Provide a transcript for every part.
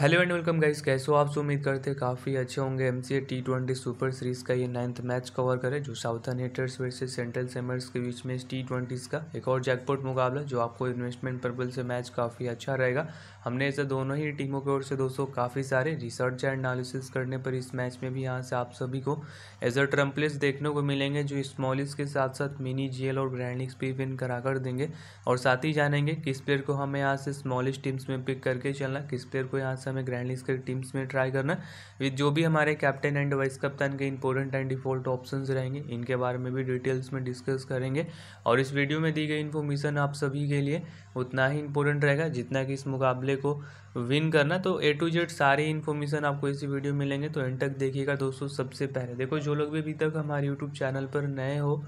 hello and welcome guys कैसे हो आप उम्मीद करते हैं काफ़ी अच्छे होंगे M C A T twenty super series का ये नाइन्थ मैच कवर करें जो southern hitters versus central seamers के बीच में टी ट्वेंटीज़ का एक और जैकपॉट मुकाबला जो आपको इन्वेस्टमेंट पर्पल से मैच काफ़ी अच्छा रहेगा हमने ऐसे दोनों ही टीमों की ओर से दोस्तों काफ़ी सारे रिसर्च एंड एनालिसिस करने पर इस मैच में भी यहाँ से आप सभी को एज अ ट्रम्पलेस देखने को मिलेंगे जो स्मॉलिस के साथ साथ मिनी जी और ग्रैंडिक्स भी विन करा कर देंगे और साथ ही जानेंगे किस प्लेयर को हमें यहाँ से स्मॉलिस टीम्स में पिक करके चलना किस प्लेयर को यहाँ से हमें ग्रैंड लीग्स के टीम्स में ट्राई करना है जो भी हमारे कैप्टन एंड वाइस कप्तान के इंपॉर्टेंट एंड डिफॉल्ट ऑप्शन रहेंगे इनके बारे में भी डिटेल्स में डिस्कस करेंगे और इस वीडियो में दी गई इन्फॉर्मेशन आप सभी के लिए उतना ही इंपॉर्टेंट रहेगा जितना कि इस मुकाबले को विन करना तो ए टू जेड सारी इन्फॉर्मेशन आपको इसी वीडियो में मिलेंगे तो एंड तक देखिएगा दोस्तों सबसे पहले देखो जो लोग भी अभी तक हमारे यूट्यूब चैनल पर नए हो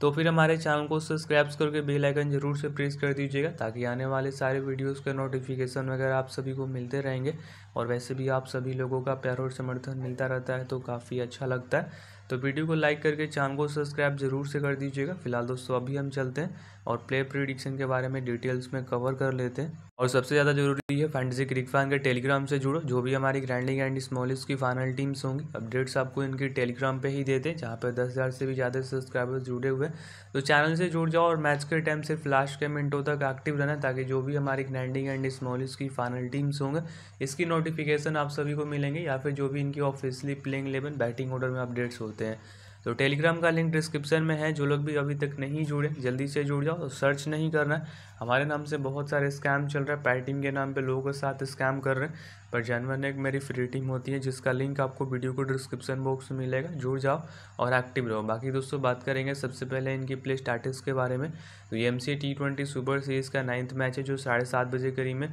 तो फिर हमारे चैनल को सब्सक्राइब करके बेल आइकन जरूर से प्रेस कर दीजिएगा ताकि आने वाले सारे वीडियोस के नोटिफिकेशन वगैरह आप सभी को मिलते रहेंगे और वैसे भी आप सभी लोगों का प्यार और समर्थन मिलता रहता है तो काफ़ी अच्छा लगता है तो वीडियो को लाइक करके चैनल को सब्सक्राइब जरूर से कर दीजिएगा फिलहाल दोस्तों अभी हम चलते हैं और प्ले प्रिडिक्शन के बारे में डिटेल्स में कवर कर लेते हैं और सबसे ज़्यादा जरूरी है फैंटेसी क्रिक फैन के टेलीग्राम से जुड़ो जो भी हमारी ग्रैंडिंग एंड स्मॉलिस्ट की फाइनल टीम्स होंगी अपडेट्स आपको इनकी टेलीग्राम पे ही देते हैं जहाँ पर दस हज़ार से भी ज़्यादा सब्सक्राइबर्स जुड़े हुए तो चैनल से जुड़ जाओ और मैच के टाइम से फ्लैश के मिनटों तक एक्टिव रहना ताकि जो भी हमारी ग्रैंडिंग एंड स्मॉलिस्ट की फाइनल टीम्स होंगे इसकी नोटिफिकेशन आप सभी को मिलेंगे या फिर जो भी इनकी officially playing eleven batting order में अपडेट्स होते हैं तो टेलीग्राम का लिंक डिस्क्रिप्शन में है जो लोग भी अभी तक नहीं जुड़े जल्दी से जुड़ जाओ सर्च नहीं करना हमारे नाम से बहुत सारे स्कैम चल रहे हैं पैटिंग के नाम पे लोगों के साथ स्कैम कर रहे हैं पर जानवर ने एक मेरी फ्री टीम होती है जिसका लिंक आपको वीडियो को डिस्क्रिप्शन बॉक्स में मिलेगा जुड़ जाओ और एक्टिव रहो बाकी दोस्तों बात करेंगे सबसे पहले इनकी प्ले स्टार्टिस के बारे में तो ये M C T twenty super series का नाइन्थ मैच है जो साढ़े सात बजे करीब में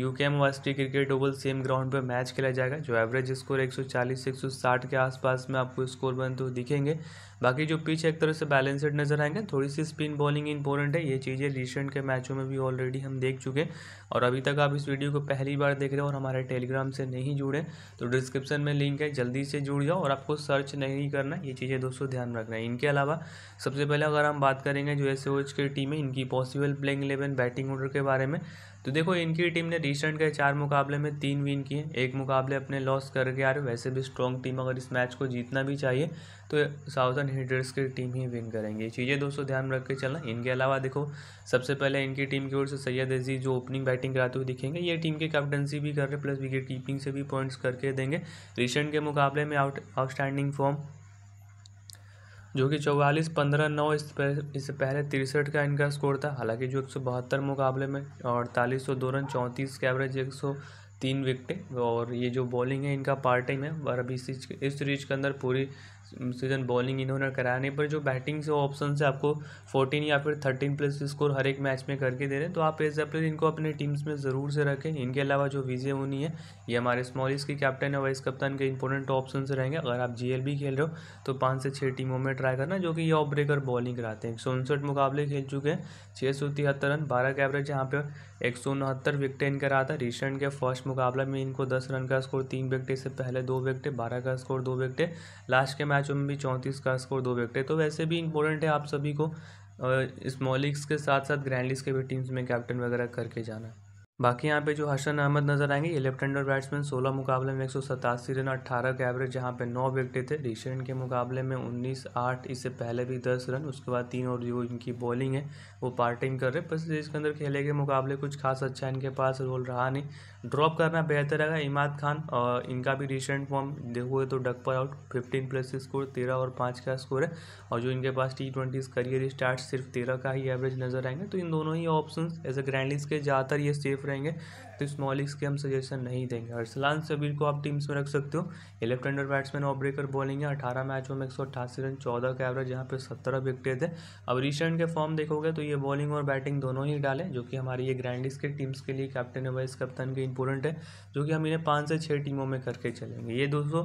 U K M Wasti cricket oval same ground पर मैच खेला जाएगा जो एवरेज स्कोर एक सौ चालीस से एक सौ साठ के आसपास में आपको स्कोर बनते हुए दिखेंगे बाकी जो पिच एक तरह से बैलेंसड नजर आएंगे थोड़ी सी स्पिन बॉलिंग इंपॉर्टेंट है ये चीज़ें रिसेंट वीकेंड के मैचों में भी ऑलरेडी हम देख चुके और अभी तक आप इस वीडियो को पहली बार देख रहे हो और हमारे टेलीग्राम से नहीं जुड़े तो डिस्क्रिप्शन में लिंक है जल्दी से जुड़ जाओ और आपको सर्च नहीं करना ये चीज़ें दोस्तों ध्यान रखना है इनके अलावा सबसे पहले अगर हम बात करेंगे जो एस के टीम है इनकी possible playing eleven batting order के बारे में तो देखो इनकी टीम ने रिसेंट के चार मुकाबले में तीन विन किए एक मुकाबले अपने लॉस करके आ रहे वैसे भी स्ट्रॉन्ग टीम अगर इस मैच को जीतना भी चाहिए तो साउथर्न हीटर्स की टीम ही विन करेंगे ये चीज़ें दोस्तों ध्यान रख के चलना इनके अलावा देखो सबसे पहले इनकी टीम की ओर से सैयद अजीज जो ओपनिंग बैटिंग कराते हुए दिखेंगे ये टीम के कैप्टनसी भी कर रहे प्लस विकेट कीपिंग से भी पॉइंट्स करके देंगे रिसेंट के मुकाबले में आउट आउटस्टैंडिंग फॉर्म जो कि चौवालीस पंद्रह नौ इससे पहले तिरसठ का इनका स्कोर था हालांकि जो एक सौ बहत्तर मुकाबले में अड़तालीस सौ दो रन चौंतीस के एवरेज एक सौ तीन विकटें और ये जो बॉलिंग है इनका पार्ट टाइम है और अभी इस सीरीज के अंदर पूरी सीजन बॉलिंग इन्होंने कराने पर जो बैटिंग से ऑप्शन से आपको फोर्टीन या फिर थर्टीन प्लस स्कोर हर एक मैच में करके दे रहे हैं तो आप एज अ प्लेयर इनको अपने टीम्स में ज़रूर से रखें इनके अलावा जो विजय होनी है ये हमारे स्मॉल के कैप्टन है वाइस कप्तान के इंपॉर्टेंट ऑप्शन से रहेंगे अगर आप जी खेल रहे हो तो पाँच से छः टीमों में ट्राई करना जो कि ये ऑफ ब्रेकर बॉलिंग कराते हैं एक मुकाबले खेल चुके हैं छः सौ तिहत्तर रन बारह का एवरेज यहाँ पर एक सौ उनहत्तर विकटे इनका रहा था रिसेंट के फर्स्ट मुकाबला में इनको दस रन का स्कोर तीन विकटे से पहले दो विकटे बारह का स्कोर दो विकटे लास्ट के मैच मैच में भी चौंतीस का स्कोर दो विकेट है तो वैसे भी इंपॉर्टेंट है आप सभी को स्मॉल लीग्स के साथ साथ ग्रैंड लीग्स के भी टीम्स में कैप्टन वगैरह करके जाना बाकी यहाँ पे जो हसन अहमद नजर आएंगे ये लेफ्ट हैंडर बैट्समैन 16 मुकाबले में एक रन 18 के एवरेज जहाँ पे 9 विकटें थे रिसेंट के मुकाबले में 19 8 इससे पहले भी 10 रन उसके बाद तीन और जो इनकी बॉलिंग है वो पार्टिंग कर रहे हैं बस इसके अंदर खेले के मुकाबले कुछ खास अच्छा इनके पास रोल रहा नहीं ड्रॉप करना बेहतर रहेगा इमाद खान और इनका भी रिसेंट फॉर्म देखोगे तो डक पर आउट फिफ्टीन प्लस स्कोर तेरह और पाँच का स्कोर है और जो इनके पास टी ट्वेंटी करियर स्टार्ट सिर्फ तेरह का ही एवरेज नजर आएंगे तो इन दोनों ही ऑप्शन एज ए ग्रैंडिस के ज़्यादातर ये सेफ रहेंगे तो नॉलेज के हम सजेशन नहीं देंगे अरसलान सबीर को आप टीम्स में रख सकते हो ये left hander batsman off breaker bowling है अठारह मैचों में एक सौ अट्ठासी रन चौदह का एवरेज यहाँ पे सत्रह विकटे थे अब रिसेंट के फॉर्म देखोगे तो ये बॉलिंग और बैटिंग दोनों ही डाले जो कि हमारी ये ग्रैंडिस के टीम्स के लिए कैप्टन है वाइस कप्तान के इंपोर्टेंट है जो कि हम इन्हें पाँच से छः टीमों में करके चलेंगे ये दोस्तों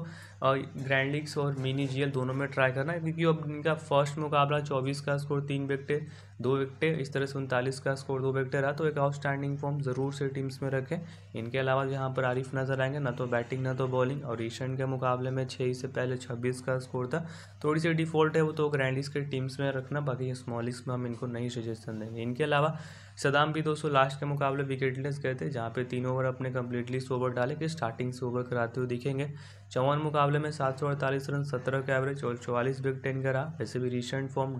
ग्रैंड लिग्स और मिनी जी दोनों में ट्राई करना क्योंकि अब इनका फर्स्ट मुकाबला चौबीस का स्कोर तीन विकटे दो विकटे इस तरह से उनतालीस का स्कोर दो विकटे रहा तो एक आउटस्टैंडिंग फॉर्म जरूर से टीम्स में रख रखें इनके अलावा जहाँ पर आरिफ नज़र आएंगे ना तो बैटिंग ना तो बॉलिंग और ईशन के मुकाबले में छः से पहले छब्बीस का स्कोर था थोड़ी सी डिफॉल्ट है वो तो ग्रैंडिस के टीम्स में रखना बाकी स्मॉलिस में हम इनको नहीं सजेशन देंगे इनके अलावा सदाम भी दोस्तों लास्ट के मुकाबले विकेटलेस गए थे जहाँ पे तीन ओवर अपने कंप्लीटली सोवर डाले कि स्टार्टिंग से ओवर कराते हुए दिखेंगे चौवन मुकाबले में सात रन सत्रह का एवरेज और चौवालीस विकेट टेन का रहा वैसे भी रिसेंट फॉर्म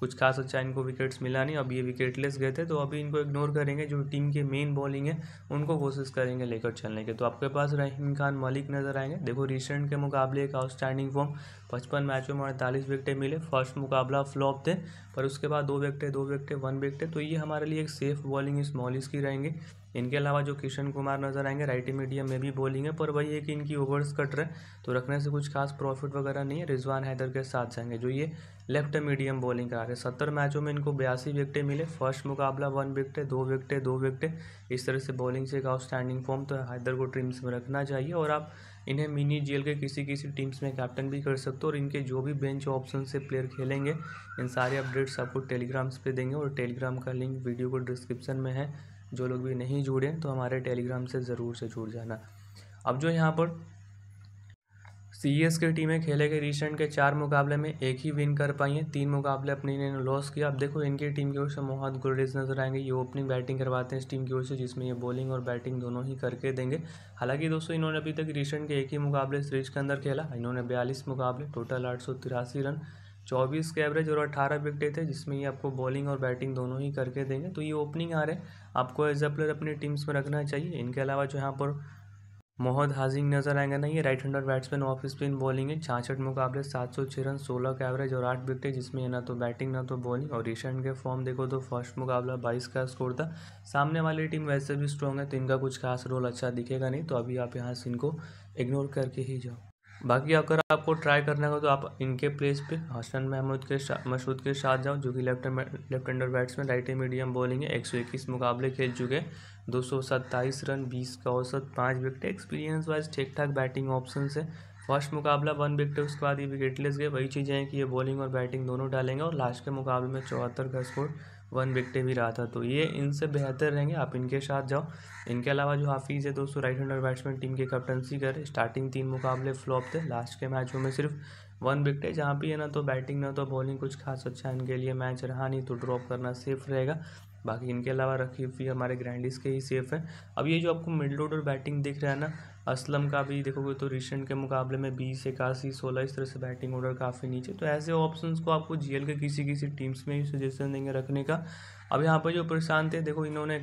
कुछ खास अच्छा इनको विकेट्स मिला नहीं अब ये विकेट लेस गए थे तो अभी इनको इग्नोर करेंगे जो टीम के मेन बॉलिंग है उनको कोशिश करेंगे लेकर चलने के तो आपके पास रहीम खान मलिक नज़र आएंगे देखो रिसेंट के मुकाबले एक आउटस्टैंडिंग फॉर्म पचपन मैचों में अड़तालीस विकटें मिले फर्स्ट मुकाबला फ्लॉप थे पर उसके बाद दो विकटें दो विकटें वन विकटें तो ये हमारे लिए एक सेफ बॉलिंग स्मॉलिस की रहेंगे इनके अलावा जो किशन कुमार नज़र आएंगे राइट मीडियम में भी बॉलिंग है पर वही है कि इनकी ओवर्स कट रहे तो रखने से कुछ खास प्रॉफिट वगैरह नहीं है रिजवान हैदर के साथ जाएंगे जो ये लेफ्ट मीडियम बॉलिंग करा रहे सत्तर मैचों में इनको बयासी विकटें मिले फर्स्ट मुकाबला वन विकटे दो विकटे दो विकटें इस तरह से बॉलिंग से एक आउटस्टैंडिंग फॉर्म तो हैदर को टीम्स में रखना चाहिए और आप इन्हें मिनी जेल के किसी किसी टीम्स में कैप्टन भी कर सकते हो और इनके जो भी बेंच ऑप्शन से प्लेयर खेलेंगे इन सारे अपडेट्स आपको टेलीग्राम्स पर देंगे और टेलीग्राम का लिंक वीडियो को डिस्क्रिप्शन में है जो लोग भी नहीं जुड़े तो हमारे टेलीग्राम से ज़रूर से जुड़ जाना अब जो यहाँ पर सी एस की टीमें खेले गए रिसेंट के चार मुकाबले में एक ही विन कर पाई हैं तीन मुकाबले अपनी इन्होंने लॉस किया अब देखो इनकी टीम की ओर से मोहम्मद गुरेज नजर आएंगे ये ओपनिंग बैटिंग करवाते हैं इस टीम की ओर से जिसमें ये बॉलिंग और बैटिंग दोनों ही करके देंगे हालांकि दोस्तों इन्होंने अभी तक रिसेंट के एक ही मुकाबले सीरीज के अंदर खेला इन्होंने बयालीस मुकाबले टोटल आठ रन चौबीस के एवरेज और अट्ठारह विकटे थे जिसमें ये आपको बॉलिंग और बैटिंग दोनों ही करके देंगे तो ये ओपनिंग आ रहे आपको एज अ प्लेयर अपनी टीम्स में रखना चाहिए इनके अलावा जो यहाँ पर मोहम्मद हाजिंग नजर आएंगे ना ये right hander batsman off spin bowling है छाछठ मुकाबले सात सौ छः रन सोलह का एवरेज और आठ विकटें जिसमें ना तो बैटिंग ना तो बॉलिंग और रिसेंट के फॉर्म देखो तो फर्स्ट मुकाबला बाईस का स्कोर था सामने वाली टीम वैसे भी स्ट्रॉन्ग है तो इनका कुछ खास रोल अच्छा दिखेगा नहीं तो अभी आप यहाँ से इनको इग्नोर करके ही जाओ बाकी अगर आपको ट्राई करना हो तो आप इनके प्लेस पे हसन महमूद के मसूद के साथ जाओ जो कि left left hander batsman right medium bowling है एक सौ इक्कीस मुकाबले खेल चुके दो सौ सत्ताईस रन बीस का औसत पाँच विकेट एक्सपीरियंस वाइज ठीक ठाक बैटिंग ऑप्शन है फर्स्ट मुकाबला वन विकेट उसके बाद ये विकेटलेस गए वही चीज़ें हैं कि ये बॉलिंग और बैटिंग दोनों डालेंगे और लास्ट के मुकाबले में चौहत्तर का स्कोर वन विकटे भी रहा था तो ये इनसे बेहतर रहेंगे आप इनके साथ जाओ इनके अलावा जो हाफिज़ है दोस्तों राइट हैंडर बैट्समैन टीम के कैप्टनसी कर स्टार्टिंग तीन मुकाबले फ्लॉप थे लास्ट के मैचों में सिर्फ वन विकटे जहाँ भी है ना तो बैटिंग ना तो बॉलिंग कुछ खास अच्छा इनके लिए मैच रहा नहीं तो ड्रॉप करना सेफ रहेगा बाकी इनके अलावा रखी हुई हमारे ग्रैंडिस के ही सेफ है अब ये जो आपको मिडल ऑर्डर बैटिंग दिख रहा है ना असलम का भी देखोगे तो रिसेंट के मुकाबले में बीस इक्यासी सोलह इस तरह से बैटिंग ऑर्डर काफ़ी नीचे तो ऐसे ऑप्शन को आपको जीएल के किसी किसी टीम्स में ही सजेशन देंगे रखने का अब यहाँ पर जो प्रशांत है देखो इन्होंने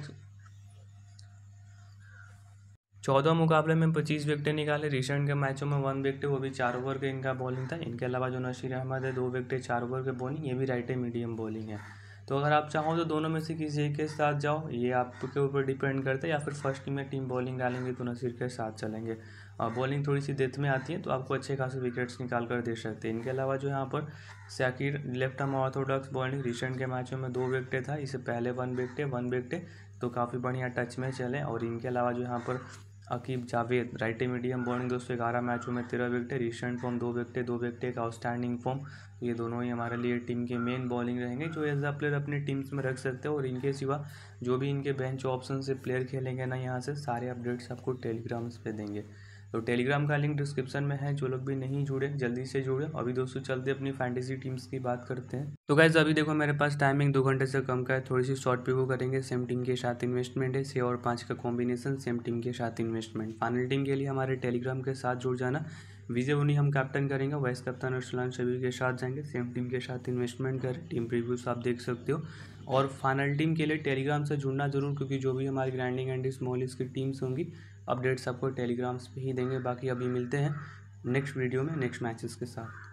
चौदह मुकाबले में पच्चीस विकेटें निकाले रिसेंट के मैचों में वन विकेट वो भी चार ओवर के इनका बॉलिंग था इनके अलावा जो नशीर अहमद है दो विकटे चार ओवर के बॉलिंग ये भी राइट है मीडियम बॉलिंग है तो अगर आप चाहो तो दोनों में से किसी एक के साथ जाओ ये आपके ऊपर डिपेंड करता है या फिर फर्स्ट में टीम बॉलिंग डालेंगे तो नसीर के साथ चलेंगे और बॉलिंग थोड़ी सी डेथ में आती है तो आपको अच्छे खासे विकेट्स निकाल कर दे सकते हैं इनके अलावा जो यहाँ पर Shakir left arm orthodox bowling recent के मैचों में दो विकटे था इससे पहले वन विकटे वन विकटे तो काफ़ी बढ़िया टच में चले और इनके अलावा जो यहाँ पर Aqib Javed right medium bowling दोस्तों ग्यारह मैचों में तेरह विकेट रिसेंट फॉर्म दो विकेट दो विकेट एक आउटस्टैंडिंग फॉर्म ये दोनों ही हमारे लिए टीम के मेन बॉलिंग रहेंगे जो एज अ प्लेयर अपनी टीम्स में रख सकते हैं और इनके सिवा जो भी इनके बेंच ऑप्शन से प्लेयर खेलेंगे ना यहाँ से सारे अपडेट्स आपको टेलीग्राम्स पर देंगे तो टेलीग्राम का लिंक डिस्क्रिप्शन में है जो लोग भी नहीं जुड़े जल्दी से जुड़े अभी दोस्तों चलते अपनी फैंटेसी टीम्स की बात करते हैं तो गाइज अभी देखो मेरे पास टाइमिंग दो घंटे से कम का है थोड़ी सी शॉर्ट पिको करेंगे सेम टीम के साथ इन्वेस्टमेंट है छः और पाँच का कॉम्बिनेशन सेम टीम के साथ इन्वेस्टमेंट फाइनल टीम के लिए हमारे टेलीग्राम के साथ जुड़ जाना विजय उन्हीं हम कैप्टन करेंगे वाइस कैप्टन और सुलान शबीर के साथ जाएंगे सेम टीम के साथ इन्वेस्टमेंट करें टीम प्रीव्यूज आप देख सकते हो और फाइनल टीम के लिए टेलीग्राम से जुड़ना जरूर क्योंकि जो भी हमारी ग्रैंडिंग एंड स्मॉल इसकी टीम्स होंगी अपडेट्स आपको टेलीग्राम्स पे ही देंगे बाकी अभी मिलते हैं नेक्स्ट वीडियो में नेक्स्ट मैचेस के साथ